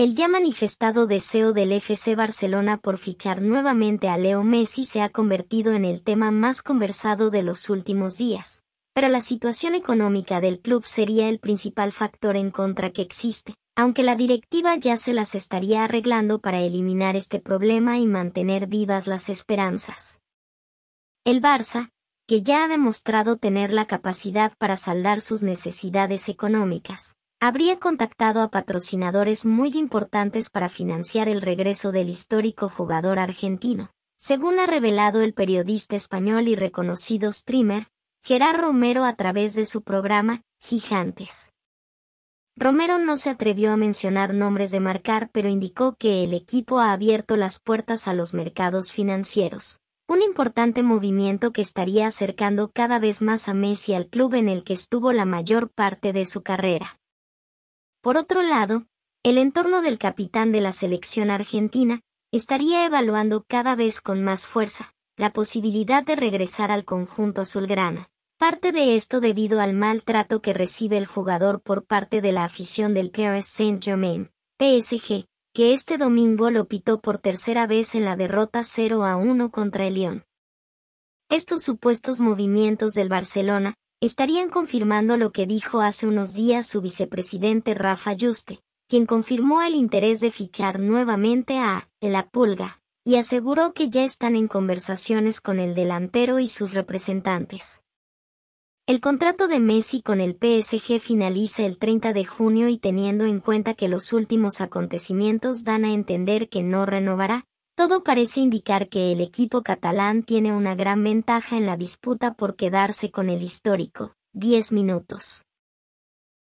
El ya manifestado deseo del FC Barcelona por fichar nuevamente a Leo Messi se ha convertido en el tema más conversado de los últimos días, pero la situación económica del club sería el principal factor en contra que existe, aunque la directiva ya se las estaría arreglando para eliminar este problema y mantener vivas las esperanzas. El Barça, que ya ha demostrado tener la capacidad para saldar sus necesidades económicas, habría contactado a patrocinadores muy importantes para financiar el regreso del histórico jugador argentino. Según ha revelado el periodista español y reconocido streamer, Gerard Romero a través de su programa, Gigantes. Romero no se atrevió a mencionar nombres de marcar, pero indicó que el equipo ha abierto las puertas a los mercados financieros, un importante movimiento que estaría acercando cada vez más a Messi al club en el que estuvo la mayor parte de su carrera. Por otro lado, el entorno del capitán de la selección argentina estaría evaluando cada vez con más fuerza la posibilidad de regresar al conjunto azulgrana. Parte de esto debido al maltrato que recibe el jugador por parte de la afición del Paris Saint-Germain, PSG, que este domingo lo pitó por tercera vez en la derrota 0 a 1 contra el Lyon. Estos supuestos movimientos del Barcelona estarían confirmando lo que dijo hace unos días su vicepresidente Rafa Yuste, quien confirmó el interés de fichar nuevamente a La Pulga, y aseguró que ya están en conversaciones con el delantero y sus representantes. El contrato de Messi con el PSG finaliza el 30 de junio y teniendo en cuenta que los últimos acontecimientos dan a entender que no renovará, todo parece indicar que el equipo catalán tiene una gran ventaja en la disputa por quedarse con el histórico, 10 minutos.